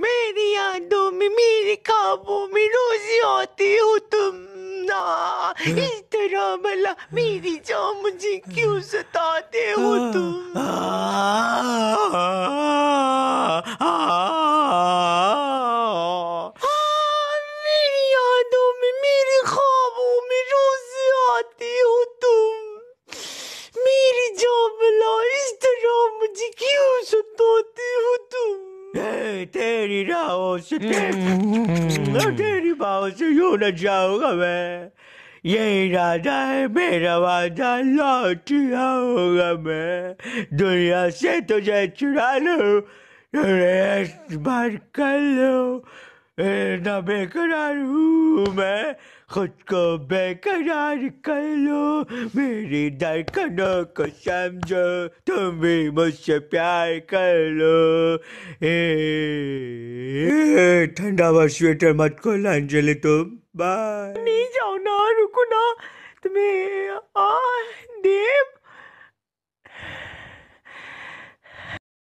मेरी यादों में मेरे खाबों में रोजी आते हो तुम ना हाँ। इस तरह भला मेरी जान मुझे क्यों सताते हो हाँ। तुम हाँ। मुझे तेरी राहों से तेरी, तेरी बाहों से यूं न जाऊंगा मैं ये राजा है मेरा वादा लौट आऊंगा मैं दुनिया से तुझे चुरा लो लूँ बार कर लो ना बेकरार हूँ मैं खुद को बेकरार कर लो मेरी धड़कनों को समझो तुम भी मुझसे प्यार कर लो ठंडा वा स्वेटर मत को अंजलि तुम बाय नहीं जाओ ना रुको ना तुम्हें आ